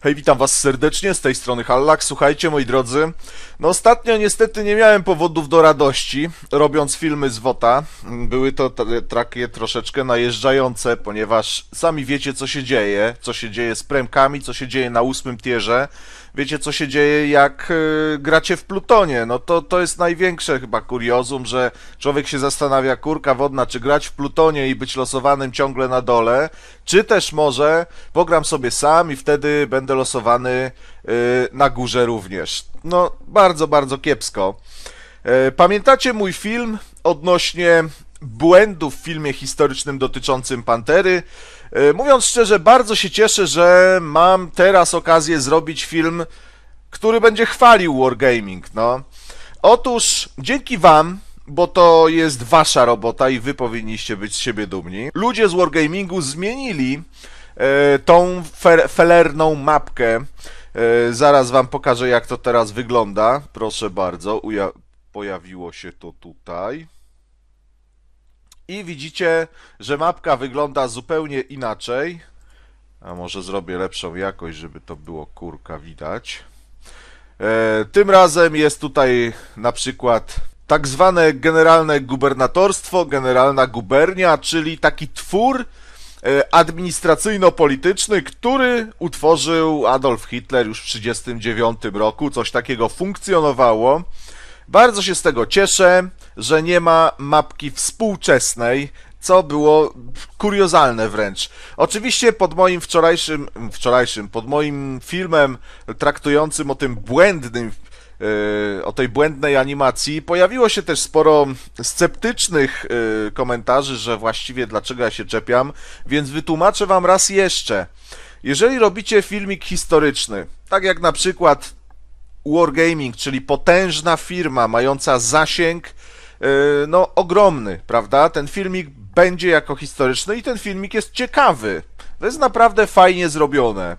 Hej, witam was serdecznie, z tej strony Hallak. Słuchajcie, moi drodzy, no ostatnio niestety nie miałem powodów do radości, robiąc filmy z WOTA. Były to takie troszeczkę najeżdżające, ponieważ sami wiecie, co się dzieje, co się dzieje z premkami, co się dzieje na ósmym tierze. Wiecie, co się dzieje, jak yy, gracie w Plutonie. No to, to jest największe chyba kuriozum, że człowiek się zastanawia, kurka wodna, czy grać w Plutonie i być losowanym ciągle na dole, czy też może pogram sobie sam i wtedy będę będę losowany y, na górze również. No, bardzo, bardzo kiepsko. Y, pamiętacie mój film odnośnie błędów w filmie historycznym dotyczącym Pantery? Y, mówiąc szczerze, bardzo się cieszę, że mam teraz okazję zrobić film, który będzie chwalił Wargaming, no. Otóż dzięki wam, bo to jest wasza robota i wy powinniście być z siebie dumni, ludzie z Wargamingu zmienili E, tą felerną mapkę. E, zaraz wam pokażę, jak to teraz wygląda. Proszę bardzo, Uja pojawiło się to tutaj. I widzicie, że mapka wygląda zupełnie inaczej. A może zrobię lepszą jakość, żeby to było kurka widać. E, tym razem jest tutaj na przykład tak zwane generalne gubernatorstwo, generalna gubernia, czyli taki twór, E, administracyjno-polityczny, który utworzył Adolf Hitler już w 1939 roku. Coś takiego funkcjonowało. Bardzo się z tego cieszę, że nie ma mapki współczesnej, co było kuriozalne wręcz. Oczywiście pod moim wczorajszym, wczorajszym, pod moim filmem traktującym o tym błędnym Y, o tej błędnej animacji. Pojawiło się też sporo sceptycznych y, komentarzy, że właściwie dlaczego ja się czepiam, więc wytłumaczę wam raz jeszcze. Jeżeli robicie filmik historyczny, tak jak na przykład Wargaming, czyli potężna firma mająca zasięg y, no ogromny, prawda? Ten filmik będzie jako historyczny i ten filmik jest ciekawy. To jest naprawdę fajnie zrobione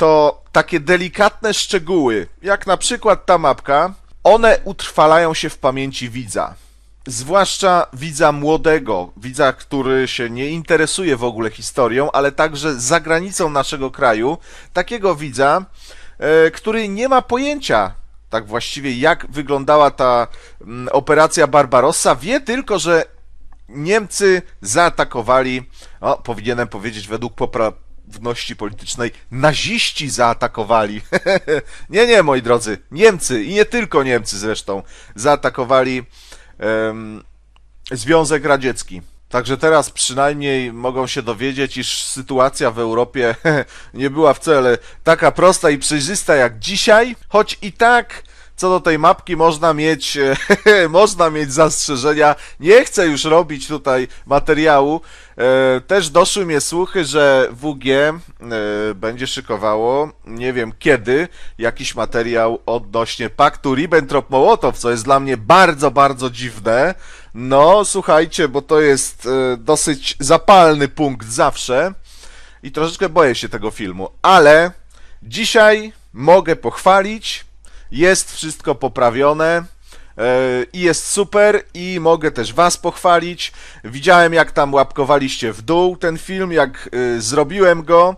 to takie delikatne szczegóły, jak na przykład ta mapka, one utrwalają się w pamięci widza. Zwłaszcza widza młodego, widza, który się nie interesuje w ogóle historią, ale także za granicą naszego kraju, takiego widza, e, który nie ma pojęcia tak właściwie jak wyglądała ta mm, operacja Barbarossa. Wie tylko, że Niemcy zaatakowali, o, powinienem powiedzieć według popra poprawności politycznej naziści zaatakowali. nie, nie, moi drodzy, Niemcy i nie tylko Niemcy zresztą zaatakowali um, Związek Radziecki. Także teraz przynajmniej mogą się dowiedzieć, iż sytuacja w Europie nie była wcale taka prosta i przejrzysta jak dzisiaj, choć i tak co do tej mapki można mieć, e, można mieć zastrzeżenia. Nie chcę już robić tutaj materiału. E, też doszły mnie słuchy, że WG e, będzie szykowało, nie wiem kiedy, jakiś materiał odnośnie paktu Ribbentrop-Mołotow, co jest dla mnie bardzo, bardzo dziwne. No, słuchajcie, bo to jest dosyć zapalny punkt zawsze i troszeczkę boję się tego filmu, ale dzisiaj mogę pochwalić jest wszystko poprawione. E, I jest super, i mogę też Was pochwalić. Widziałem, jak tam łapkowaliście w dół ten film, jak e, zrobiłem go.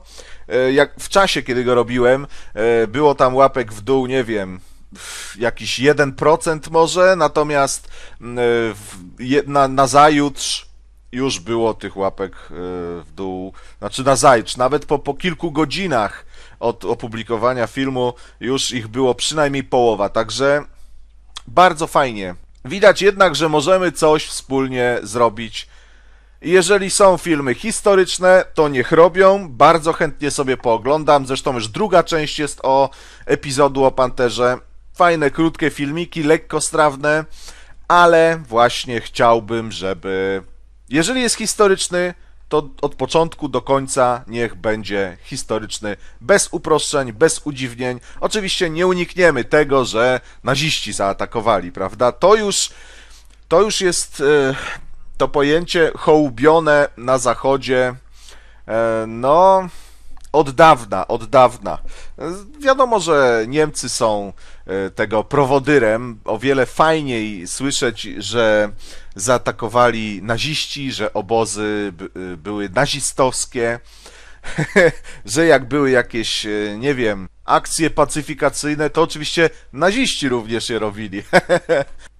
E, jak w czasie, kiedy go robiłem, było tam łapek w dół, nie wiem, jakiś 1% może, natomiast na, na zajutrz już było tych łapek w dół, znaczy na zajutrz, nawet po, po kilku godzinach od opublikowania filmu już ich było przynajmniej połowa, także bardzo fajnie. Widać jednak, że możemy coś wspólnie zrobić. Jeżeli są filmy historyczne, to niech robią. Bardzo chętnie sobie pooglądam. Zresztą już druga część jest o epizodu o Panterze. Fajne, krótkie filmiki, lekko strawne, ale właśnie chciałbym, żeby. Jeżeli jest historyczny, to od początku do końca niech będzie historyczny, bez uproszczeń, bez udziwnień. Oczywiście nie unikniemy tego, że naziści zaatakowali, prawda? To już, to już jest e, to pojęcie hołubione na zachodzie, e, no od dawna, od dawna. Wiadomo, że Niemcy są e, tego prowodyrem. O wiele fajniej słyszeć, że zaatakowali naziści, że obozy e, były nazistowskie, że jak były jakieś, e, nie wiem, akcje pacyfikacyjne, to oczywiście naziści również je robili.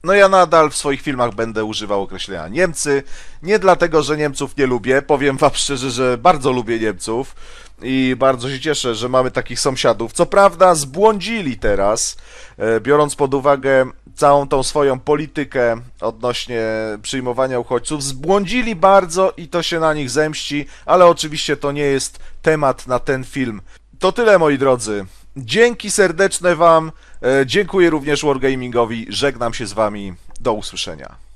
No ja nadal w swoich filmach będę używał określenia Niemcy. Nie dlatego, że Niemców nie lubię. Powiem wam szczerze, że bardzo lubię Niemców i bardzo się cieszę, że mamy takich sąsiadów. Co prawda zbłądzili teraz, e, biorąc pod uwagę całą tą swoją politykę odnośnie przyjmowania uchodźców. Zbłądzili bardzo i to się na nich zemści, ale oczywiście to nie jest temat na ten film. To tyle moi drodzy. Dzięki serdeczne Wam, e, dziękuję również Wargamingowi, żegnam się z Wami, do usłyszenia.